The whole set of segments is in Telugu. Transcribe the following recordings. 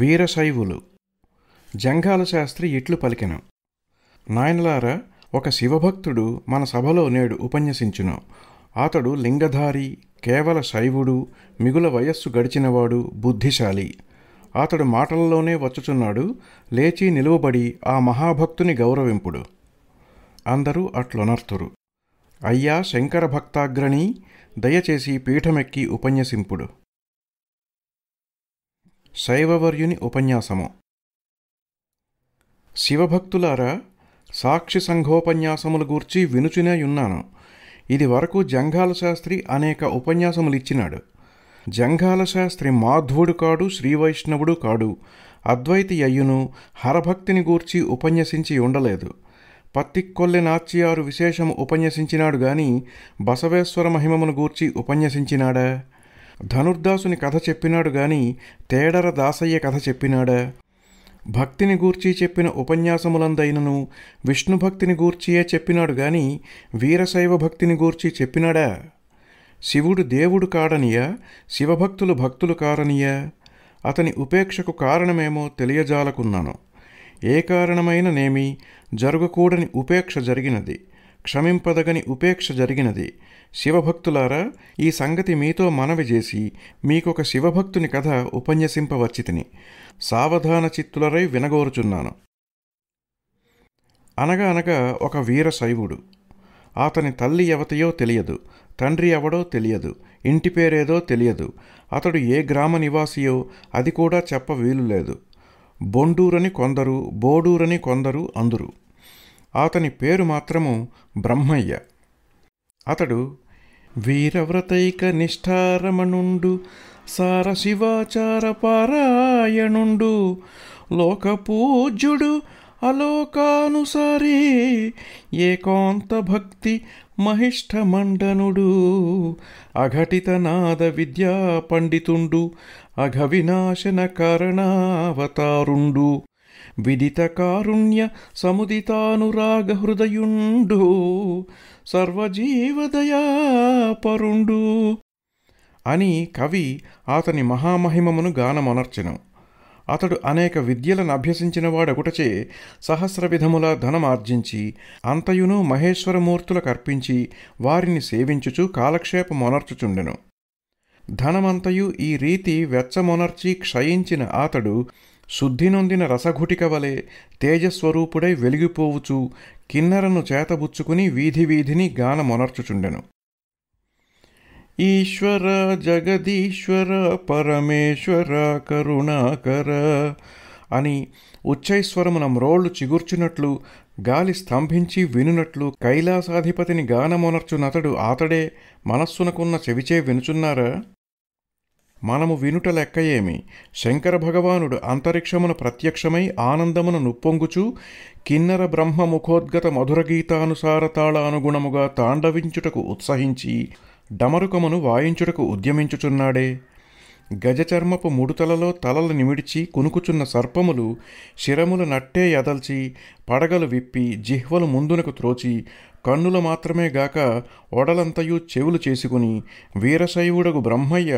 వీరశైవులు జంఘాల శాస్త్రి ఇట్లు పలికెను నాయనలారా ఒక శివభక్తుడు మన సభలో నేడు ఉపన్యసించును అతడు లింగధారి కేవల శైవుడు మిగుల వయస్సు గడిచినవాడు బుద్ధిశాలి అతడు మాటలలోనే వచ్చుచున్నాడు లేచి నిలువబడి ఆ మహాభక్తుని గౌరవింపుడు అందరూ అట్లొనర్తురు అయ్యా శంకర భక్తాగ్రణి దయచేసి పీఠమెక్కి ఉపన్యసింపుడు శైవవర్యుని ఉపన్యాసము శివభక్తులారా సాక్షి సంఘోపన్యాసముల గూర్చి వినుచునే ఇది వరకు జంఘాల శాస్త్రి అనేక ఉపన్యాసములిచ్చినాడు జంఘాల శాస్త్రి మాధువుడు కాడు శ్రీవైష్ణవుడు కాడు అద్వైతి అయ్యును హరభక్తిని గూర్చి ఉపన్యసించి ఉండలేదు పత్తిక్కొల్లె నాచ్యారు విశేషము ఉపన్యసించినాడు గాని బసవేశ్వర మహిమమును గూర్చి ఉపన్యసించినాడా ధనుర్దాసుని కథ చెప్పినాడు గాని తేడర దాసయ్య కథ చెప్పినాడా భక్తిని గూర్చి చెప్పిన ఉపన్యాసములందైనను విష్ణు భక్తిని గూర్చియే చెప్పినాడు గాని వీరశైవ భక్తిని గూర్చి చెప్పినాడా శివుడు దేవుడు కాడనియా శివభక్తులు భక్తులు కారనియా అతని ఉపేక్షకు కారణమేమో తెలియజాలకున్నాను ఏ కారణమైన నేమి జరగకూడని ఉపేక్ష జరిగినది క్షమింపదగని ఉపేక్ష జరిగినది శివభక్తులారా ఈ సంగతి మీతో మనవి చేసి మీకొక శివభక్తుని కథ ఉపన్యసింపవచ్చితిని సావధాన చిత్తులరై వినగోరుచున్నాను అనగా అనగా ఒక వీర శైవుడు అతని తల్లి ఎవతయో తెలియదు తండ్రి ఎవడో తెలియదు ఇంటి పేరేదో తెలియదు అతడు ఏ గ్రామ నివాసియో అది కూడా చెప్ప వీలు లేదు బొండూరని కొందరు బోడూరని కొందరు అందరు అతని పేరు మాత్రము బ్రహ్మయ్య అతడు వీరవ్రతైక నిష్ఠారమణుండు సారశివాచార పారాయణుండు లోకపూజ్యుడు అలోకానుసారి ఏకాంత భక్తి మహిష్ఠమండనుడు అఘటిత నాద విద్యా పండితుండు అఘవినాశన కారణావతారుండు విదితకారుణ్య సముదితానురాగ హృదయుండు సర్వజీవదయాపరుండు అని కవి అతని మహామహిమమును గానమొనర్చెను అతడు అనేక విద్యలను అభ్యసించిన వాడగుటచే సహస్ర విధముల ధనమార్జించి అంతయును మహేశ్వరమూర్తుల కర్పించి వారిని సేవించుచు కాలక్షేపమొనర్చుచుండెను ధనమంతయు ఈ రీతి వెచ్చమొనర్చి క్షయించిన అతడు శుద్ధి నొందిన రసఘుటిక వలె తేజస్వరూపుడై వెలిగిపోవుచు కిన్నరను చేతబుచ్చుకుని వీధి వీధిని గానమొనర్చుచుండెను ఈశ్వర జగదీశ్వర పరమేశ్వర కరుణాకర అని ఉచ్చైశ్వరమున మ్రోళ్లు చిగుర్చునట్లు గాలి స్తంభించి వినునట్లు కైలాసాధిపతిని గానమొనర్చునతడు ఆతడే మనస్సునకున్న చెవిచే వినుచున్నారా మనము వినుట లెక్క ఏమి శంకర భగవానుడు అంతరిక్షమున ప్రత్యక్షమై ఆనందమును నుప్పొంగుచు కిన్నర బ్రహ్మ ముఖోద్గత మధురగీతానుసార తాళానుగుణముగా తాండవించుటకు ఉత్సహించి డమరుకమును వాయించుటకు ఉద్యమించుచున్నాడే గజచర్మపు ముడుతలలో తలలు నిమిడిచి కునుకుచున్న సర్పములు శిరములు నట్టే ఎదల్చి పడగలు విప్పి జిహ్వలు ముందునకు త్రోచి కన్నులు మాత్రమే గాక ఒడలంతయు చెవులు చేసుకుని వీరశైవుడగు బ్రహ్మయ్య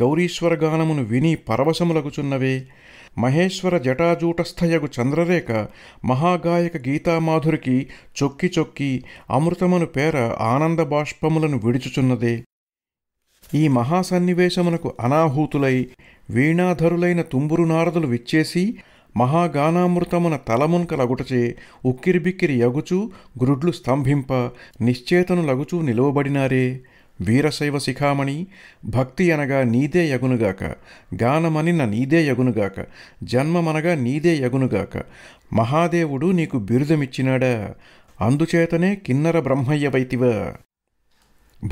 గౌరీశ్వరగానమును విని పరవశములగుచున్నవే మహేశ్వర జటాజూటస్థయగు చంద్రరేఖ మహాగాయక గీతామాధురికి చొక్కి చొక్కి అమృతమును పేర ఆనంద బాష్పములను విడుచుచున్నదే ఈ మహాసన్నివేశమునకు అనాహూతులై వీణాధరులైన తుంబురు నారదులు విచ్చేసి మహాగానామృతమున లగుటచే ఉక్కిరిబిక్కిరి యగుచు గురుడ్లు స్తంభింప నిశ్చేతను లగుచూ నిలువబడినారే వీరశైవ శిఖామణి భక్తి అనగా నీదే యగునుగాక గానమనిన నీదే యగునుగాక జన్మమనగా నీదే యగునుగాక మహాదేవుడు నీకు బిరుదమిచ్చినాడా అందుచేతనే కిన్నర బ్రహ్మయ్య వైతివ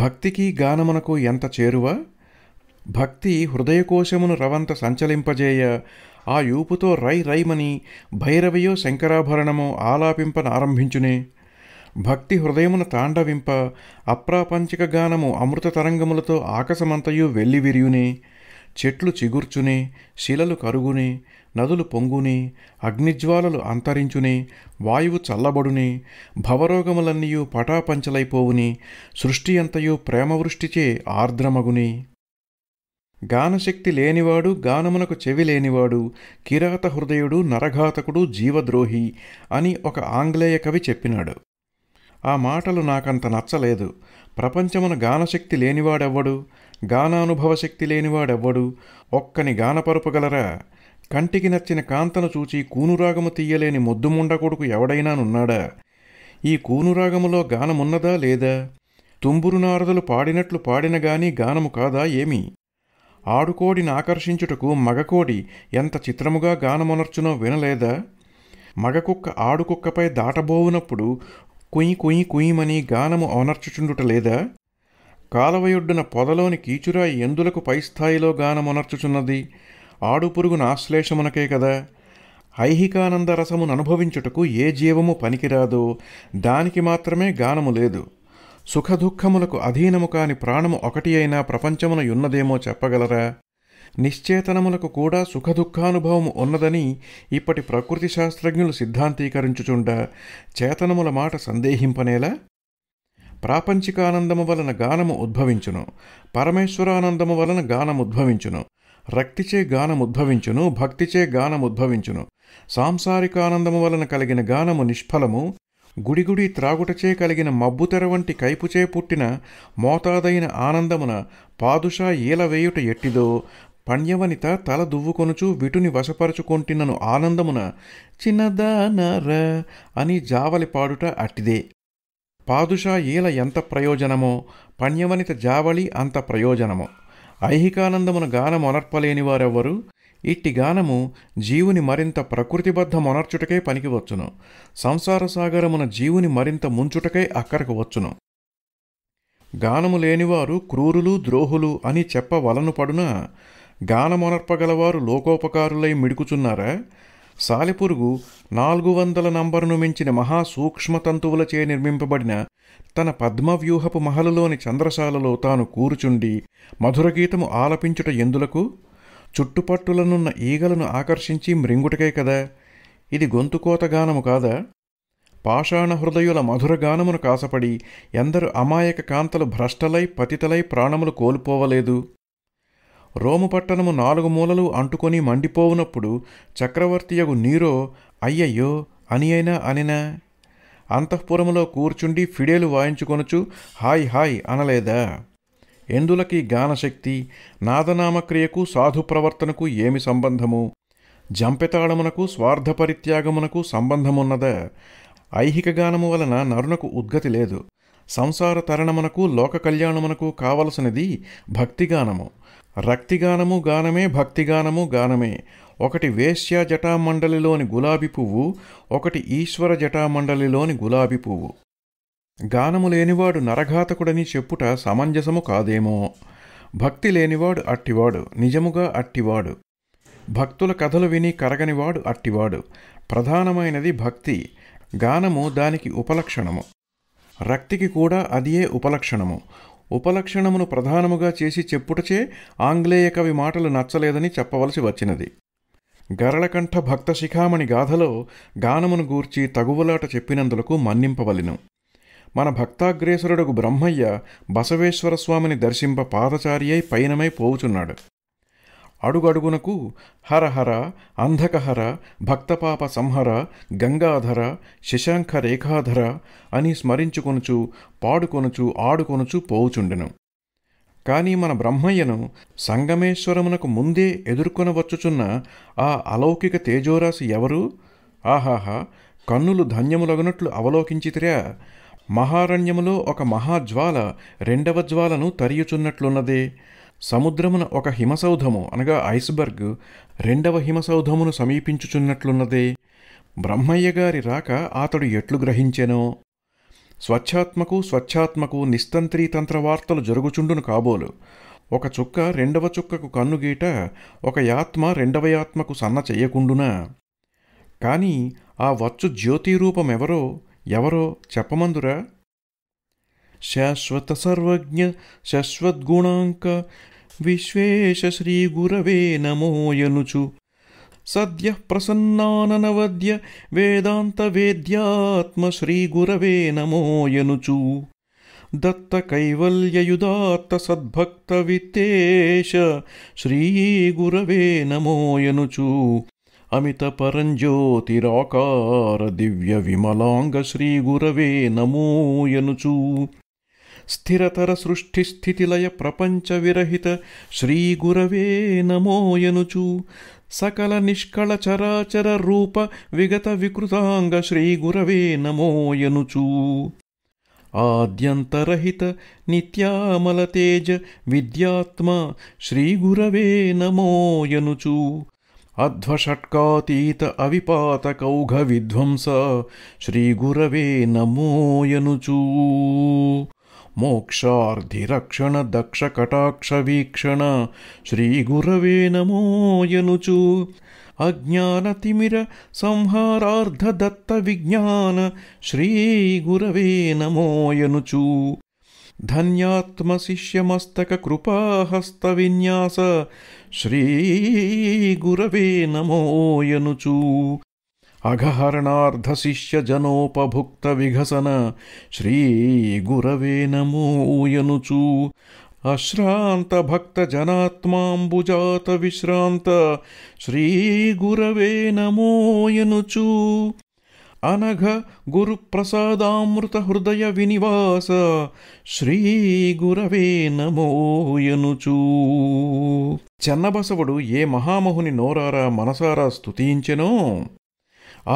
భక్తికి గానమునకు ఎంత చేరువ భక్తి హృదయకోశమును రవంత సంచలింపజేయ ఆ యూపుతో రై రైమని భైరవయో శంకరాభరణమో ఆలాపింపనారంభించునే భక్తి హృదయమున తాండవింప అప్రాపంచిక గానము అమృత తరంగములతో ఆకసమంతయు వెళ్ళివిరియునే చెట్లు చిగుర్చునే శిలలు కరుగునే నదులు పొంగునే అగ్నిజ్వాలలు అంతరించునే వాయువు చల్లబడునే భవరోగములన్నీయు పటాపంచలైపోవుని సృష్టి అంతయు ప్రేమవృష్టిచే ఆర్ద్రమగునే గానశక్తి లేనివాడు గానమునకు చెవి లేనివాడు కిరాత హృదయుడు నరఘాతకుడు జీవద్రోహి అని ఒక ఆంగ్లేయ కవి చెప్పినాడు ఆ మాటలు నాకంత నచ్చలేదు ప్రపంచమున గానశక్తి లేనివాడెవ్వడు గానానుభవ శక్తి లేనివాడెవ్వడు ఒక్కని గానపరుపగలరా కంటికి నచ్చిన కాంతను చూచి కూనురాగము తీయలేని ముద్దుముండ కొడుకు ఎవడైనానున్నాడా ఈ కూనురాగములో గానమున్నదా లేదా తుంబురు నారదులు పాడినట్లు పాడిన గాని గానము కాదా ఏమి ఆడుకోడిని ఆకర్షించుటకు మగకోడి ఎంత చిత్రముగా గానమునర్చునో వినలేదా మగకుక్క ఆడుకుక్కపై దాటబోవునప్పుడు కుయి కుయి కుయిమని గానము అనర్చుచుండుట లేదా కాలవయొడ్డున పొదలోని కీచురాయి ఎందులకు పై స్థాయిలో గానమునర్చుచున్నది ఆడుపురుగున ఆశ్లేషమునకే కదా ఐహికానంద రసమును అనుభవించుటకు ఏ జీవము పనికిరాదో దానికి మాత్రమే గానము లేదు సుఖదుఃఖములకు అధీనము కాని ప్రాణము ఒకటి అయినా ప్రపంచమును ఉన్నదేమో చెప్పగలరా నిశ్చేతనములకు కూడా సుఖదుఃఖానుభవము ఉన్నదని ఇప్పటి ప్రకృతి శాస్త్రజ్ఞులు సిద్ధాంతీకరించుచుండ చేతనముల మాట సందేహింపనేలా ప్రాపంచికానందము వలన గానము ఉద్భవించును పరమేశ్వరానందము వలన గానముద్భవించును రక్తిచే గానముద్భవించును భక్తిచే గానముద్భవించును సాంసారికానందము వలన కలిగిన గానము నిష్ఫలము గుడిగుడి త్రాగుటచే కలిగిన మబ్బుతెర వంటి కైపుచే పుట్టిన మోతాదైన ఆనందమున పాదుషా వేయుట ఎట్టిదో పణ్యవనిత తల దువ్వుకొనుచు విటుని వశపరచుకొంటినను ఆనందమున చిన్నదానర అని జావలి పాడుట అట్టిదే పాదుషా ఈల ఎంత ప్రయోజనమో పణ్యవనిత జావళి అంత ప్రయోజనమో ఐహికానందమున గానమొనర్పలేని వారెవ్వరు ఇట్టి గానము జీవుని మరింత ప్రకృతిబద్ధ మొనర్చుటకై పనికివచ్చును సంసార సాగరమున జీవుని మరింత ముంచుటకై అక్కరకు వచ్చును గానము లేనివారు క్రూరులు ద్రోహులు అని చెప్పవలను పడునా గానమొనర్పగలవారు లోకోపకారులై మిడుకుచున్నారా సాలిపురుగు నాలుగు వందల నంబరును మించిన మహాసూక్ష్మతంతువులచే నిర్మింపబడిన తన పద్మవ్యూహపు మహలులోని చంద్రశాలలో తాను కూర్చుండి మధురగీతము ఆలపించుట ఎందులకు చుట్టుపట్టులనున్న ఈగలను ఆకర్షించి మృంగుటకే కదా ఇది గొంతుకోత గానము కాదా పాషాణ హృదయుల మధుర గానమును కాసపడి ఎందరు అమాయక కాంతలు భ్రష్టలై పతితలై ప్రాణములు కోల్పోవలేదు రోము పట్టణము నాలుగు మూలలు అంటుకొని మండిపోవునప్పుడు చక్రవర్తియగు నీరో అయ్యయ్యో అని అయినా అనినా అంతఃపురములో కూర్చుండి ఫిడేలు వాయించుకొనుచు హాయ్ హాయ్ అనలేదా ఎందులకి గానశక్తి నాదనామక్రియకు సాధుప్రవర్తనకు ఏమి సంబంధము జంపెతాళమునకు స్వార్థపరిత్యాగమునకు సంబంధమున్నదా ఐహిక గానము వలన నరునకు ఉద్గతి లేదు సంసార తరణమునకు లోక కళ్యాణమునకు కావలసినది భక్తిగానము రక్తిగానము గానమే భక్తిగానము గానమే ఒకటి వేశ్య జటామండలిలోని గులాబీ పువ్వు ఒకటి ఈశ్వర జటామండలిలోని గులాబీ పువ్వు గానము లేనివాడు నరఘాతకుడని చెప్పుట సమంజసము కాదేమో భక్తి లేనివాడు అట్టివాడు నిజముగా అట్టివాడు భక్తుల కథలు విని కరగనివాడు అట్టివాడు ప్రధానమైనది భక్తి గానము దానికి ఉపలక్షణము రక్తికి కూడా అదియే ఉపలక్షణము ఉపలక్షణమును ప్రధానముగా చేసి చెప్పుటచే ఆంగ్లేయ కవి మాటలు నచ్చలేదని చెప్పవలసి వచ్చినది గరళకంఠ భక్త శిఖామణి గాథలో గానమును గూర్చి తగువలాట చెప్పినందులకు మన్నింపవలను మన భక్తాగ్రేసరుడకు బ్రహ్మయ్య బసవేశ్వర స్వామిని దర్శింప పాదచారి అయి పోవుచున్నాడు అడుగడుగునకు హరహర అంధకహర భక్తపాప సంహర గంగాధర శశాంఖ రేఖాధర అని స్మరించుకొనుచు పాడుకొనుచు ఆడుకొనుచు పోవుచుండెను కానీ మన బ్రహ్మయ్యను సంగమేశ్వరమునకు ముందే ఎదుర్కొనవచ్చుచున్న ఆ అలౌకిక తేజోరాశి ఎవరు ఆహాహా కన్నులు ధన్యములగనట్లు అవలోకించితిరా మహారణ్యములో ఒక మహాజ్వాల రెండవ జ్వాలను తరియుచున్నట్లున్నదే సముద్రమున ఒక హిమసౌధము అనగా ఐస్బర్గ్ రెండవ హిమసౌధమును సమీపించుచున్నట్లున్నదే బ్రహ్మయ్య గారి రాక అతడు ఎట్లు గ్రహించెనో స్వచ్ఛాత్మకు స్వచ్ఛాత్మకు నిస్తంత్రీతంత్ర వార్తలు జరుగుచుండును కాబోలు ఒక చుక్క రెండవ చుక్కకు కన్నుగీట ఒక యాత్మ రెండవ యాత్మకు సన్న చెయ్యకుండునా కాని ఆ వచ్చు జ్యోతిరూపమెవరో ఎవరో చెప్పమందురా శాశ్వత సర్వజ్ఞ శాశ్వద్గుణాంక విశ్వేశ శ్రీ గురవే నమోయనుచు సద్య ప్రసన్నాననవద్య వేదాంత వేద్యాత్మ శ్రీ గురవే నమోయనుచు దత్త కైవల్యయుదాత్త సద్భక్త విత్తేశ శ్రీ గురవే నమోయనుచు అమిత పరంజ్యోతిరాకార దివ్య విమలాంగ శ్రీగురవే నమోయనుచు స్థిరతర సృష్టి స్థితిలయ ప్రపంచ విరహిత శ్రీగురవే నమోయనుచు సకల నిష్కళ చరాచర రూప విగత వికృతాంగ శ్రీగురవే నమోయనుచు ఆద్యంతరహిత నిత్యామల తేజ విద్యాత్మ శ్రీగురవే గురవే నమోయనుచూ अध्वषट्कातीत अविपातकौघविध्वंस श्रीगुरवे नमो यनुचू मोक्षार्थिरक्षण श्रीगुरवे नमो यनुचु अज्ञानतिमिर संहारार्धदत्तविज्ञान श्रीगुरवे नमो धन्यात्मशिष्यमस्तककृपाहस्तविन्यास कृपाहस्तविन्यास श्रीगुरवे नमोऽयनुचु अघहरणार्धशिष्यजनोपभुक्त विघसन श्रीगुरवे नमोयनुचु अश्रान्त विश्रान्त श्रीगुरवे नमोयनुचु అనఘ గురుప్రసాదామృత హృదయ వినివాస శ్రీ గురవే నమోయనుచూ చెన్నబసవుడు ఏ మహామహుని నోరారా మనసారా స్తుతించెనో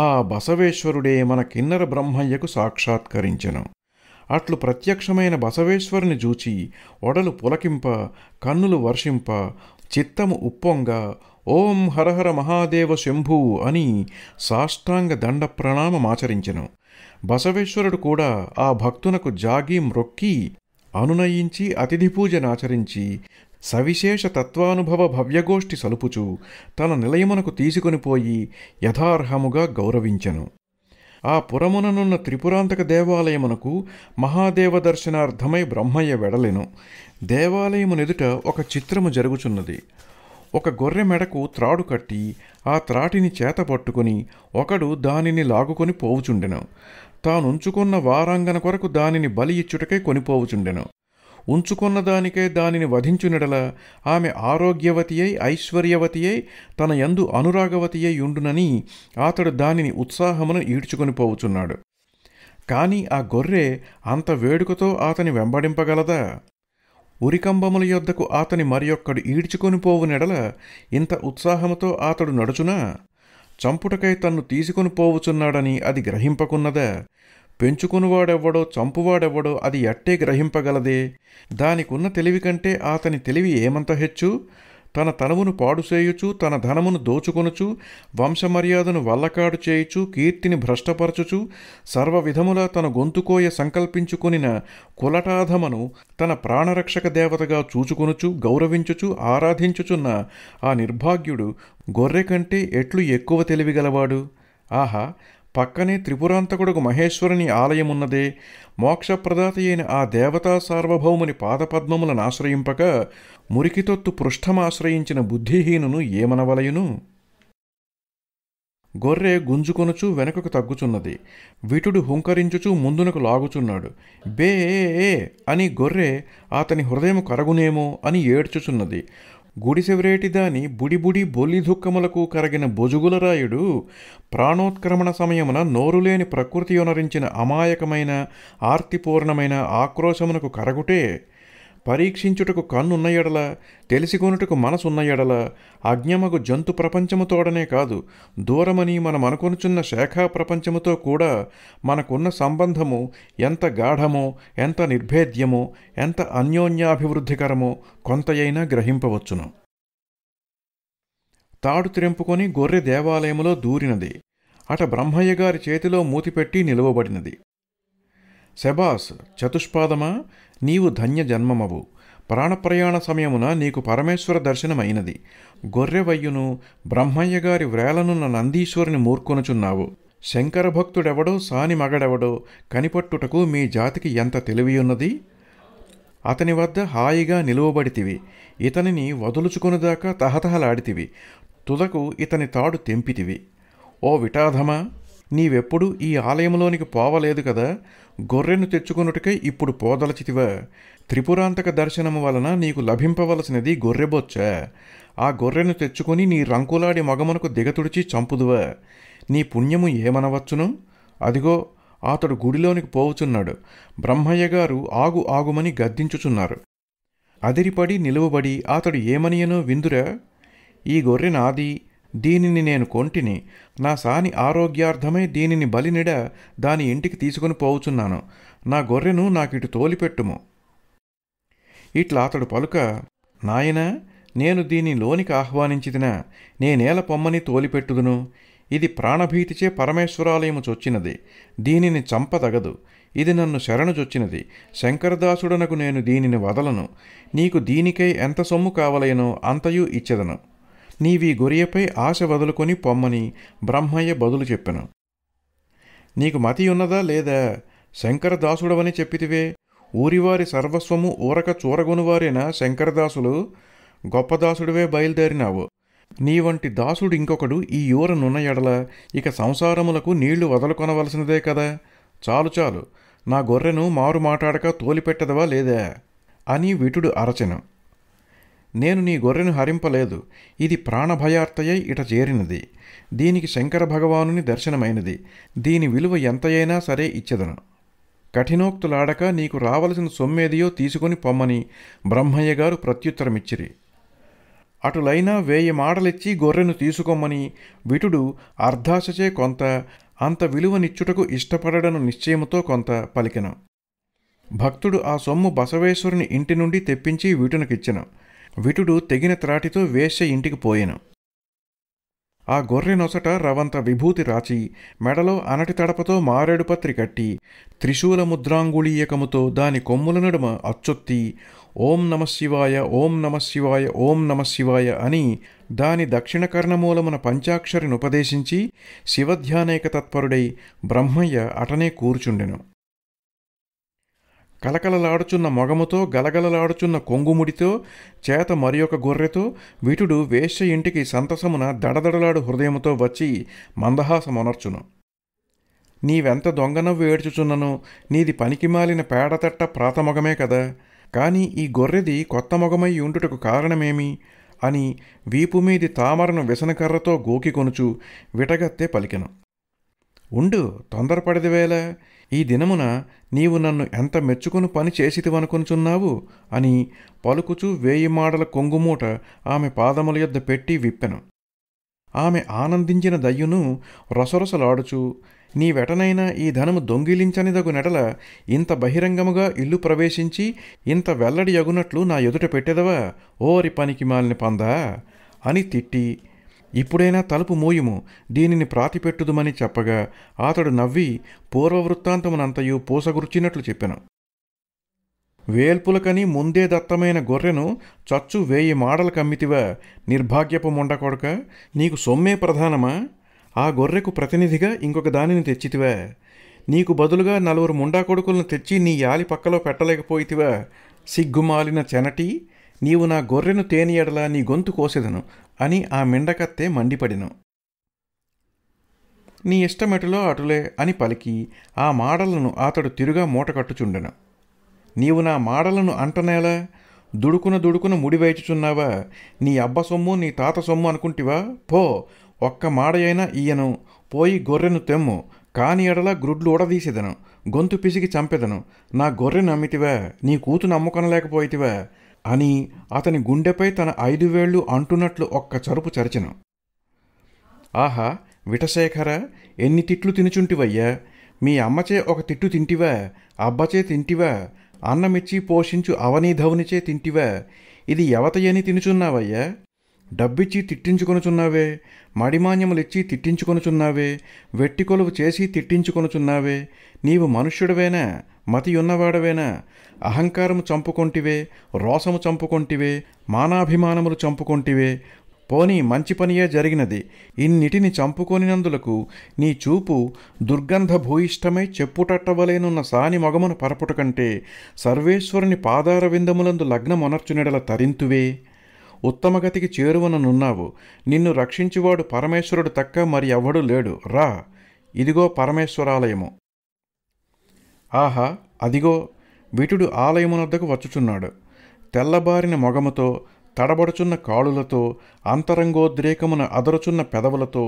ఆ బసవేశ్వరుడే మన కిన్నర బ్రహ్మయ్యకు సాక్షాత్కరించెను అట్లు ప్రత్యక్షమైన బసవేశ్వరుని చూచి ఒడలు పులకింప కన్నులు వర్షింప చిత్తము ఉప్పొంగ ఓం హరహర మహాదేవ శంభు అని సాష్టాంగ దండ ప్రణామమాచరించెను బసవేశ్వరుడు కూడా ఆ భక్తునకు జాగి మ్రొక్కి అనునయించి అతిథి పూజనాచరించి సవిశేష తత్వానుభవ భవ్యగోష్ఠి సలుపుచు తన నిలయమునకు తీసుకొనిపోయి యథార్హముగా గౌరవించెను ఆ పురముననున్న త్రిపురాంతక దేవాలయమునకు మహాదేవ దర్శనార్థమై బ్రహ్మయ్య వెడలెను దేవాలయమునెదుట ఒక చిత్రము జరుగుచున్నది ఒక గొర్రె మెడకు త్రాడు కట్టి ఆ త్రాటిని చేత పట్టుకుని ఒకడు దానిని లాగుకొని పోవుచుండెను తానుంచుకున్న వారాంగన కొరకు దానిని బలి ఇచ్చుటకై కొనిపోవుచుండెను ఉంచుకున్న దానికే దానిని వధించునడల ఆమె ఆరోగ్యవతి అయి ఐశ్వర్యవతి అయి తన యందు అనురాగవతి అయి ఉండునని అతడు దానిని ఉత్సాహమును ఈడ్చుకొని పోవుచున్నాడు కానీ ఆ గొర్రె అంత వేడుకతో అతని వెంబడింపగలదా ఉరికంబముల యొద్దకు అతని మరియొక్కడు ఈడ్చుకొని పోవునెడల ఇంత ఉత్సాహముతో అతడు నడుచునా చంపుటకై తన్ను తీసుకొని పోవుచున్నాడని అది గ్రహింపకున్నదా పెంచుకునివాడెవ్వడో చంపువాడెవ్వడో అది ఎట్టే గ్రహింపగలదే దానికున్న తెలివి కంటే అతని తెలివి ఏమంత హెచ్చు తన తనువును చేయుచు తన ధనమును దోచుకొనుచు వంశమర్యాదను వల్లకాడు చేయుచు కీర్తిని భ్రష్టపరచుచు సర్వవిధములా తన గొంతుకోయ సంకల్పించుకొనిన కులటాధమను తన ప్రాణరక్షక దేవతగా చూచుకొనుచు గౌరవించుచు ఆరాధించుచున్న ఆ నిర్భాగ్యుడు గొర్రె కంటే ఎట్లు ఎక్కువ తెలివిగలవాడు ఆహా పక్కనే త్రిపురాంతకుడుకు మహేశ్వరుని ఆలయమున్నదే మోక్షప్రదాత అయిన ఆ దేవతా సార్వభౌముని పాదపద్మములను ఆశ్రయింపక మురికితొత్తు పృష్ఠమాశ్రయించిన బుద్ధిహీనును ఏమనవలయును గొర్రె గుంజుకొనుచూ వెనుకకు తగ్గుచున్నది విటుడు హుంకరించుచు ముందునకు లాగుచున్నాడు బే అని గొర్రె అతని హృదయం కరగునేమో అని ఏడ్చుచున్నది గుడిసెవరేటి దాని బుడిబుడి బొలి దుఃఖములకు కరగిన బొజుగులరాయుడు ప్రాణోత్క్రమణ సమయమున నోరులేని ప్రకృతి అమాయకమైన ఆర్తిపూర్ణమైన ఆక్రోశమునకు కరగుటే పరీక్షించుటకు కన్నున్న ఎడల తెలిసికొనుటకు మనసున్న ఎడల అజ్ఞమగు జంతు ప్రపంచముతోడనే కాదు దూరమని మనం అనుకొనుచున్న శాఖా ప్రపంచముతో కూడా మనకున్న సంబంధము ఎంత గాఢమో ఎంత నిర్భేద్యమో ఎంత అన్యోన్యాభివృద్ధికరమో కొంతయైనా గ్రహింపవచ్చును తాడు త్రెంపుకొని గొర్రె దేవాలయములో దూరినది అట బ్రహ్మయ్య గారి చేతిలో మూతిపెట్టి నిలువబడినది శబాస్ చతుష్పాదమా నీవు ధన్య జన్మమవు ప్రాణప్రయాణ సమయమున నీకు పరమేశ్వర దర్శనమైనది గొర్రెవయ్యును బ్రహ్మయ్య గారి వ్రేలనున్న నందీశ్వరుని మూర్కొనుచున్నావు శంకర భక్తుడెవడో సాని మగడెవడో కనిపట్టుటకు మీ జాతికి ఎంత తెలివియున్నది అతని వద్ద హాయిగా నిలువబడితివి ఇతనిని వదులుచుకునిదాకా తహతహలాడితివి తుదకు ఇతని తాడు తెంపితివి ఓ విటాధమా నీవెప్పుడు ఈ ఆలయంలోనికి పోవలేదు కదా గొర్రెను తెచ్చుకున్నట్టుకై ఇప్పుడు పోదలచితివ త్రిపురాంతక దర్శనము వలన నీకు లభింపవలసినది గొర్రెబొచ్చ ఆ గొర్రెను తెచ్చుకుని నీ రంకులాడి మగమునకు దిగతుడిచి చంపుదువ నీ పుణ్యము ఏమనవచ్చును అదిగో అతడు గుడిలోనికి పోవుచున్నాడు బ్రహ్మయ్య గారు ఆగు ఆగుమని గద్దించుచున్నారు అదిరిపడి నిలువబడి అతడు ఏమనియనో విందురా ఈ గొర్రె నాది దీనిని నేను కొంటిని నా సాని ఆరోగ్యార్థమై దీనిని బలినిడ దాని ఇంటికి తీసుకుని పోవుచున్నాను నా గొర్రెను నాకిటు తోలిపెట్టుము ఇట్లా అతడు పలుక నాయన నేను దీని లోనికి ఆహ్వానించిదినా నేనేల పొమ్మని తోలిపెట్టుదును ఇది ప్రాణభీతిచే పరమేశ్వరాలయము చొచ్చినది దీనిని చంపదగదు ఇది నన్ను శరణు చొచ్చినది శంకరదాసుడనకు నేను దీనిని వదలను నీకు దీనికై ఎంత సొమ్ము కావలేనో అంతయు ఇచ్చెదను నీవీ గొరియపై ఆశ వదులుకొని పొమ్మని బ్రహ్మయ్య బదులు చెప్పెను నీకు మతి ఉన్నదా లేదా శంకరదాసుడవని చెప్పితివే ఊరివారి సర్వస్వము ఊరక చూరగొనువారైన శంకరదాసులు గొప్పదాసుడివే బయలుదేరినావు నీ వంటి దాసుడు ఇంకొకడు ఈ నున్న ఎడల ఇక సంసారములకు నీళ్లు వదలుకొనవలసినదే కదా చాలు చాలు నా గొర్రెను మారు మాట్లాడక తోలిపెట్టదవా లేదా అని విటుడు అరచెను నేను నీ గొర్రెను హరింపలేదు ఇది ప్రాణభయార్తయై ఇట చేరినది దీనికి శంకర భగవానుని దర్శనమైనది దీని విలువ ఎంతయైనా సరే ఇచ్చదను కఠినోక్తులాడక నీకు రావలసిన సొమ్మేదియో తీసుకొని పొమ్మని బ్రహ్మయ్య గారు ప్రత్యుత్తరమిచ్చిరి అటులైనా వేయి మాటలిచ్చి గొర్రెను తీసుకోమని విటుడు అర్ధాశచే కొంత అంత విలువనిచ్చుటకు ఇష్టపడడను నిశ్చయముతో కొంత పలికెను భక్తుడు ఆ సొమ్ము బసవేశ్వరుని ఇంటి నుండి తెప్పించి వీటునకిచ్చెను విటుడు తెగిన త్రాటితో వేశ్య ఇంటికి పోయెను ఆ గొర్రె నొసట రవంత విభూతి రాచి మెడలో అనటి తడపతో మారేడు పత్రి కట్టి త్రిశూల ముద్రాంగుళీయకముతో దాని కొమ్ముల నడుమ అచ్చొత్తి ఓం నమశివాయ ఓం నమశివాయ ఓం నమశివాయ అని దాని దక్షిణ కర్ణమూలమున పంచాక్షరినుపదేశించి శివధ్యానేక తత్పరుడై బ్రహ్మయ్య అటనే కూర్చుండెను కలకలలాడుచున్న మొగముతో గలగలలాడుచున్న కొంగుముడితో చేత మరి ఒక గొర్రెతో విటుడు వేశ్య ఇంటికి సంతసమున దడదడలాడు హృదయముతో వచ్చి మందహాసమునర్చును నీవెంత దొంగనవ్వు ఏడ్చుచున్నను నీది పనికిమాలిన పేడతట్ట ప్రాతమొగమే కదా కానీ ఈ గొర్రెది కొత్త మొగమై ఉండుటకు కారణమేమి అని వీపు మీది తామరను వ్యసనకర్రతో గోకి కొనుచు విటగత్తే పలికెను ఉండు వేళ ఈ దినమున నీవు నన్ను ఎంత మెచ్చుకుని పని చేసితివనుకొనుచున్నావు అని పలుకుచూ వేయి మాడల కొంగుమూట ఆమె పాదముల యొద్ద పెట్టి విప్పెను ఆమె ఆనందించిన దయ్యును నీ వెటనైనా ఈ ధనము దొంగిలించనిదగు నెడల ఇంత బహిరంగముగా ఇల్లు ప్రవేశించి ఇంత వెల్లడి అగునట్లు నా ఎదుట పెట్టెదవా ఓరి పనికి మాలిని పందా అని తిట్టి ఇప్పుడైనా తలుపు మోయుము దీనిని ప్రాతిపెట్టుదుమని చెప్పగా అతడు నవ్వి పూర్వవృత్తాంతమునంతయు పూసగుర్చినట్లు చెప్పెను వేల్పులకని ముందే దత్తమైన గొర్రెను చచ్చు వేయి మాడల కమ్మితివా నిర్భాగ్యపు ముండకొడక నీకు సొమ్మే ప్రధానమా ఆ గొర్రెకు ప్రతినిధిగా ఇంకొక దానిని తెచ్చితివా నీకు బదులుగా నలుగురు ముండా కొడుకులను తెచ్చి నీ యాలి పక్కలో పెట్టలేకపోయితివా సిగ్గుమాలిన చెనటి నీవు నా గొర్రెను తేనియడలా ఎడలా నీ గొంతు కోసేదను అని ఆ మిండకత్తే మండిపడిను నీ ఇష్టమెటులో అటులే అని పలికి ఆ మాడలను అతడు తిరుగా మూటకట్టుచుండెను నీవు నా మాడలను అంటనేలా దుడుకున దుడుకున ముడివేచుచున్నావా నీ అబ్బ సొమ్ము నీ తాత సొమ్ము అనుకుంటివా పో ఒక్క మాడయైనా ఈయను పోయి గొర్రెను తెమ్ము కాని ఎడల గ్రుడ్లు ఊడదీసేదను గొంతు పిసికి చంపెదను నా గొర్రెను అమ్మితివా నీ కూతును అమ్ముకొనలేకపోయితివా అని అతని గుండెపై తన ఐదు వేళ్లు అంటున్నట్లు ఒక్క చరుపు చరిచెను ఆహా విటశేఖర ఎన్ని తిట్లు తినుచుంటివయ్యా మీ అమ్మచే ఒక తిట్టు తింటివా అబ్బచే తింటివా అన్నమిచ్చి పోషించు అవనీధవునిచే తింటివా ఇది యవతయని తినుచున్నావయ్యా డబ్బిచ్చి తిట్టించుకొనుచున్నావే మడిమాన్యములిచ్చి తిట్టించుకొనుచున్నావే వెట్టికొలువు చేసి తిట్టించుకొనుచున్నావే నీవు మనుష్యుడవేనా ఉన్నవాడవేనా అహంకారము చంపుకొంటివే రోసము చంపుకొంటివే మానాభిమానములు చంపుకొంటివే పోని మంచి పనియే జరిగినది ఇన్నిటిని చంపుకొనినందులకు నీ చూపు దుర్గంధ భూయిష్టమై చెప్పుటట్టవలేనున్న సాని మగమున పరపుట కంటే సర్వేశ్వరుని పాదార విందములందు లగ్నమొనర్చునెడల తరింతువే ఉత్తమగతికి చేరువననున్నావు నిన్ను రక్షించువాడు పరమేశ్వరుడు తక్క మరి ఎవ్వడూ లేడు రా ఇదిగో పరమేశ్వరాలయము ఆహా అదిగో విటుడు ఆలయమునొద్దకు వచ్చుచున్నాడు తెల్లబారిన మొగముతో తడబడుచున్న కాళులతో అంతరంగోద్రేకమున అదరుచున్న పెదవులతో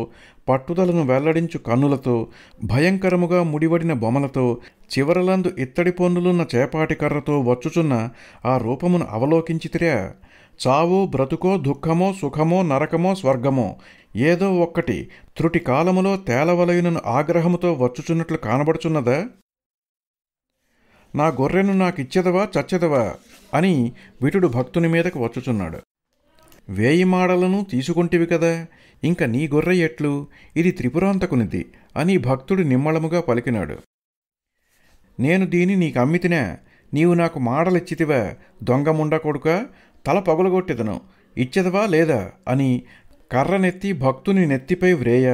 పట్టుదలను వెల్లడించు కన్నులతో భయంకరముగా ముడివడిన బొమలతో చివరలందు ఇత్తడి పొన్నులున్న చేపాటి కర్రతో వచ్చుచున్న ఆ రూపమును అవలోకించితిరే చావు బ్రతుకో దుఃఖమో సుఖమో నరకమో స్వర్గమో ఏదో ఒక్కటి త్రుటి కాలములో తేలవలయునను ఆగ్రహముతో వచ్చుచున్నట్లు కానబడుచున్నదా నా గొర్రెను నాకిచ్చెదవా చచ్చెదవా అని విటుడు భక్తుని మీదకు వచ్చుచున్నాడు వేయి మాడలను తీసుకుంటివి కదా ఇంక నీ గొర్రె ఎట్లు ఇది త్రిపురాంతకునిది అని భక్తుడు నిమ్మళముగా పలికినాడు నేను దీని నీకు అమ్మితినా నీవు నాకు మాడలిచ్చితివా దొంగముండ తల పగులగొట్టెదను ఇచ్చెదవా లేదా అని కర్రనెత్తి భక్తుని నెత్తిపై వ్రేయ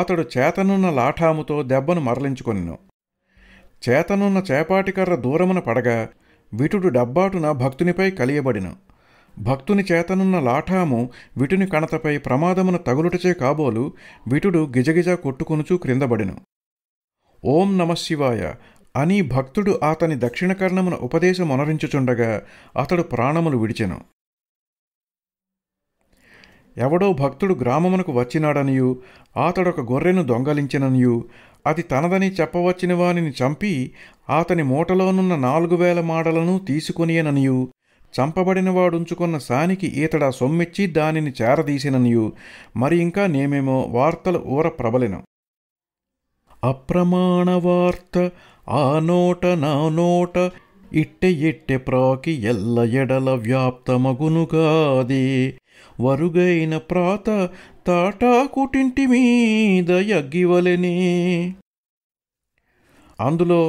అతడు చేతనున్న లాఠాముతో దెబ్బను మరలించుకొనిను చేతనున్న చేపాటికర్ర దూరమున పడగా విటుడు డబ్బాటున భక్తునిపై కలియబడిన భక్తుని చేతనున్న లాఠాము విటుని కణతపై ప్రమాదమున తగులుటచే కాబోలు విటుడు గిజగిజ కొట్టుకునుచూ క్రిందబడిను ఓం నమశివాయ అని భక్తుడు అతని దక్షిణ కర్ణమున ఉపదేశమొనరించుచుండగా అతడు ప్రాణములు విడిచెను ఎవడో భక్తుడు గ్రామమునకు వచ్చినాడనియు అతడొక గొర్రెను దొంగలించిననియు అది తనదని చెప్పవచ్చిన వానిని చంపి అతని మూటలోనున్న నాలుగు వేల మాడలను తీసుకునియననియూ చంపబడిన వాడుంచుకున్న సానికి ఈతడా సొమ్మిచ్చి దానిని చేరదీసిననియు మరి ఇంకా నేమేమో వార్తలు ఊర ప్రబలిన అప్రమాణ వార్త ఆ నోట నా నోట ఇట్టె ఇట్టె ప్రాకి ఎల్ల ఎడల వ్యాప్తమగునుగాది వరుగైన ప్రాత తాటాకుటింటి మీద యగ్గివలెనే అందులో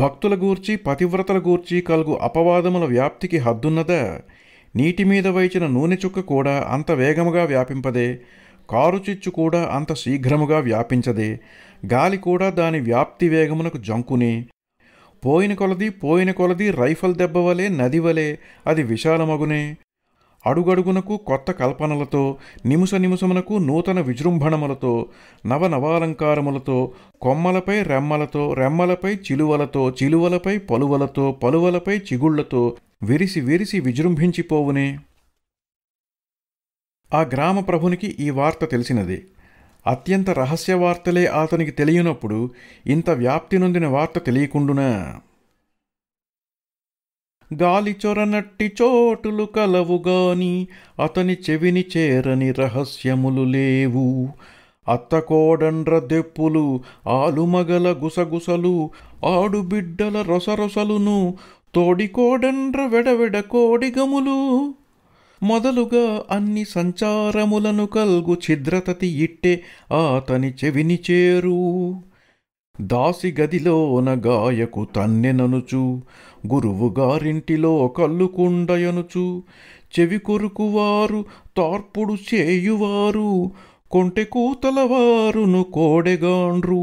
భక్తుల గూర్చి పతివ్రతల గూర్చి కలుగు అపవాదముల వ్యాప్తికి హద్దున్నదా నీటి మీద వైచిన నూనె చుక్క కూడా అంత వేగముగా వ్యాపింపదే కారుచిచ్చు కూడా అంత శీఘ్రముగా వ్యాపించదే గాలి కూడా దాని వ్యాప్తి వేగమునకు జంకుని పోయిన కొలది పోయిన కొలది రైఫల్ దెబ్బవలే నదివలే అది విశాలమగునే అడుగడుగునకు కొత్త కల్పనలతో నిముస నిముసమునకు నూతన విజృంభణములతో నవనవాలంకారములతో కొమ్మలపై రెమ్మలతో రెమ్మలపై చిలువలతో చిలువలపై పలువలతో పలువలపై చిగుళ్లతో విరిసి విరిసి విజృంభించిపోవునే ఆ గ్రామ ప్రభునికి ఈ వార్త తెలిసినది అత్యంత రహస్య వార్తలే అతనికి తెలియనప్పుడు ఇంత వ్యాప్తి నొందిన వార్త తెలియకుండునా గాలి చొరనట్టి చోటులు కలవుగాని అతని చెవిని చేరని రహస్యములు లేవు అత్తకోడండ్ర దెప్పులు ఆలుమగల గుసగుసలు ఆడుబిడ్డల రొసరొసలును తోడికోడండ్ర వెడవెడ కోడిగములు మొదలుగా అన్ని సంచారములను కల్గు ఛిద్రతతి ఇట్టే అతని చెవిని చేరు దాసి గదిలోన గాయకు తన్నెననుచు గురువుగారింటిలో కల్లుకుండయనుచు చెవి కొరుకువారు తార్పుడు చేయువారు కొంటె కూతలవారును కోడెగాండ్రు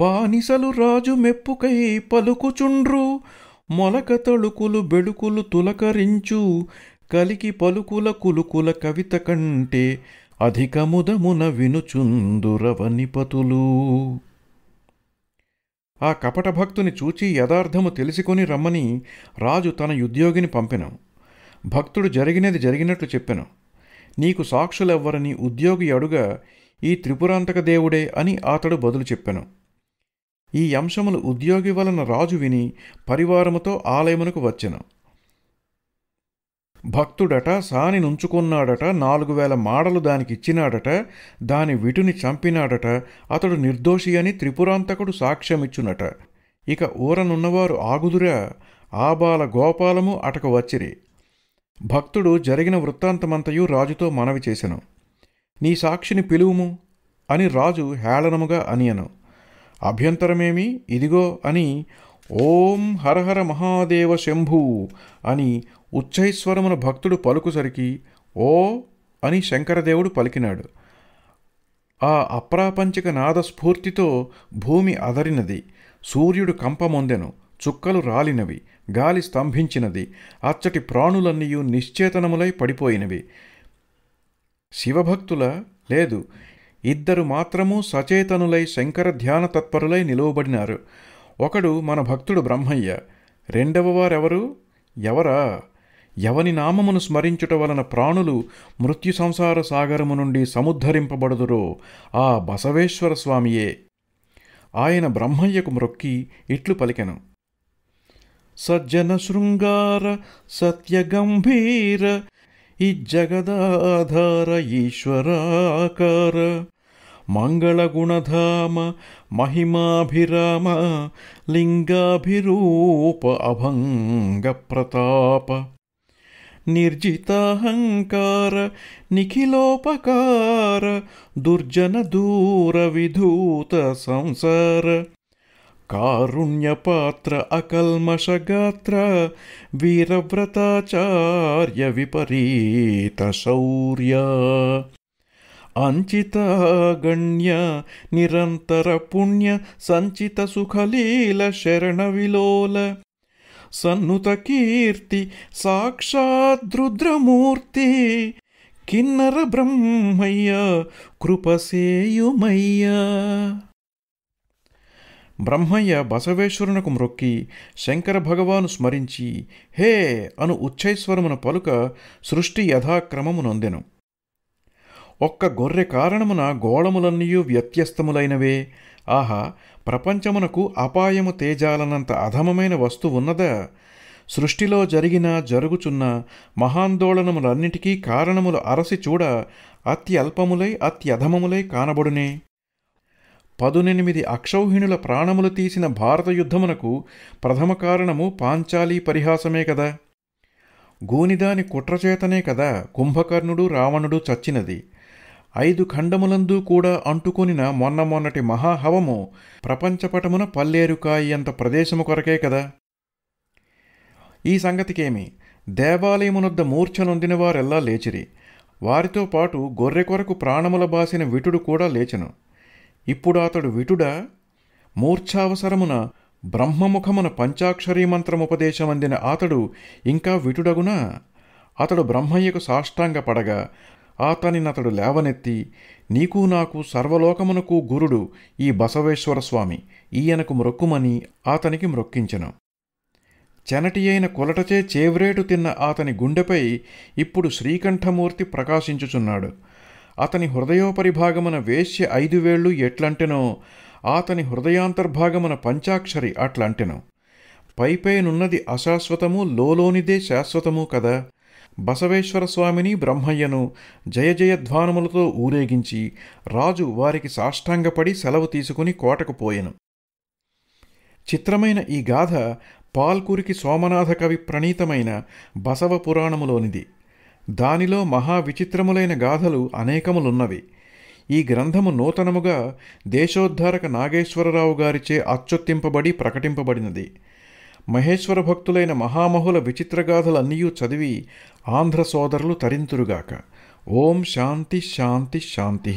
బానిసలు రాజు మెప్పుకై పలుకుచుండ్రు మొలక తళుకులు బెడుకులు తులకరించు కలికి పలుకుల కులుకుల కవిత కంటే అధికముదమున వినుచుందురవనిపతులు ఆ కపటభక్తుని చూచి యథార్థము తెలుసుకొని రమ్మని రాజు తన ఉద్యోగిని పంపెను భక్తుడు జరిగినది జరిగినట్లు చెప్పెను నీకు సాక్షులెవ్వరని ఉద్యోగి అడుగ ఈ త్రిపురాంతక దేవుడే అని అతడు బదులు చెప్పెను ఈ అంశములు ఉద్యోగి వలన రాజు విని పరివారముతో ఆలయమునకు వచ్చెను భక్తుడట సాని నుంచుకున్నాడట నాలుగు వేల మాడలు దానికిచ్చినాడట దాని విటుని చంపినాడట అతడు నిర్దోషి అని త్రిపురాంతకుడు సాక్ష్యమిచ్చునట ఇక ఊరనున్నవారు ఆగుదురా ఆబాల గోపాలము అటక వచ్చిరి భక్తుడు జరిగిన వృత్తాంతమంతయు రాజుతో మనవి చేశను నీ సాక్షిని పిలువుము అని రాజు హేళనముగా అనియను అభ్యంతరమేమి ఇదిగో అని ఓం హరహర మహాదేవ శంభు అని ఉచ్చైశ్వరమున భక్తుడు పలుకుసరికి ఓ అని శంకరదేవుడు పలికినాడు ఆ అప్రాపంచిక నాదస్ఫూర్తితో భూమి అదరినది సూర్యుడు కంపమొందెను చుక్కలు రాలినవి గాలి స్తంభించినది అచ్చటి ప్రాణులన్నీయు నిశ్చేతనములై పడిపోయినవి శివభక్తుల లేదు ఇద్దరు మాత్రము సచేతనులై శంకర ధ్యాన తత్పరులై నిలువబడినారు ఒకడు మన భక్తుడు బ్రహ్మయ్య రెండవ వారెవరు ఎవరా ఎవని నామమును స్మరించుట వలన ప్రాణులు మృత్యు సంసార సాగరము నుండి సముద్ధరింపబడుదురో ఆ బసవేశ్వర స్వామియే ఆయన బ్రహ్మయ్యకు మ్రొక్కి ఇట్లు పలికెను సజ్జన శృంగార సత్యగంభీర ఈ జగదాధార ఈశ్వరాకార మంగళగుణధామ మహిమాభిరామ లింగాభిరూప అభంగ ప్రతాప निर्जिताहङ्कार निखिलोपकार दुर्जनदूरविधूत संसार कारुण्यपात्र अकल्मषगात्र वीरव्रताचार्यविपरीतशौर्य अञ्चितागण्य निरन्तरपुण्य सञ्चितसुखलीलशरणविलोल शरणविलोल సన్నుత కీర్తి సాక్షాద్రుద్రమూర్తి కిన్నర బ్రహ్మయ్య కృపసేయుమయ్య బ్రహ్మయ్య బసవేశ్వరునకు మ్రొక్కి శంకర భగవాను స్మరించి హే అను ఉచ్చైశ్వరమున పలుక సృష్టి యథాక్రమము నొందెను ఒక్క గొర్రె కారణమున గోళములన్నీయూ వ్యత్యస్తములైనవే ఆహా ప్రపంచమునకు అపాయము తేజాలనంత అధమమైన వస్తువున్నదా సృష్టిలో జరిగిన జరుగుచున్న మహాందోళనములన్నిటికీ కారణములు అరసి చూడ అత్యల్పములై అత్యధమములై కానబడునే పదునెనిమిది అక్షౌహిణుల ప్రాణములు తీసిన భారత యుద్ధమునకు ప్రథమ కారణము పాంచాలీ పరిహాసమే కదా గూనిదాని కుట్రచేతనే కదా కుంభకర్ణుడు రావణుడు చచ్చినది ఐదు ఖండములందు కూడా అంటుకొనిన మొన్న మొన్నటి మహాహవము ప్రపంచపటమున పల్లేరుకాయంత ప్రదేశము కొరకే కదా ఈ సంగతికేమి దేవాలయమునొద్ద మూర్ఛనొందిన వారెల్లా లేచిరి వారితో పాటు గొర్రె కొరకు ప్రాణముల బాసిన విటుడు కూడా లేచెను ఇప్పుడు అతడు విటుడా మూర్ఛావసరమున బ్రహ్మముఖమున పంచాక్షరీ మంత్రముపదేశమందిన అతడు ఇంకా విటుడగునా అతడు బ్రహ్మయ్యకు సాష్టాంగ పడగా ఆతనినతడు లేవనెత్తి నీకు నాకు సర్వలోకమునకు గురుడు ఈ బసవేశ్వర స్వామి ఈయనకు మ్రొక్కుమని ఆతనికి మ్రొక్కించెను చెనటి అయిన కొలటచే చేవ్రేటు తిన్న అతని గుండెపై ఇప్పుడు శ్రీకంఠమూర్తి ప్రకాశించుచున్నాడు అతని హృదయోపరిభాగమున వేశ్య ఐదు వేళ్ళు ఎట్లంటెనో ఆతని హృదయాంతర్భాగమున పంచాక్షరి అట్లంటెను పైపైనున్నది అశాశ్వతము లోలోనిదే శాశ్వతము కదా బసవేశ్వర స్వామిని బ్రహ్మయ్యను జయ జయధ్వానములతో ఊరేగించి రాజు వారికి సాష్టాంగపడి సెలవు తీసుకుని కోటకు పోయెను చిత్రమైన ఈ గాథ పాల్కూరికి సోమనాథ కవి ప్రణీతమైన బసవ పురాణములోనిది దానిలో మహావిచిత్రములైన గాథలు అనేకములున్నవి ఈ గ్రంథము నూతనముగా దేశోద్ధారక నాగేశ్వరరావు గారిచే అచ్చొత్తింపబడి ప్రకటింపబడినది మహేశ్వర భక్తులైన మహామహుల విచిత్రగాథలన్నీ చదివి ఆంధ్ర సోదరులు తరింతురుగాక ఓం శాంతి శాంతి శాంతి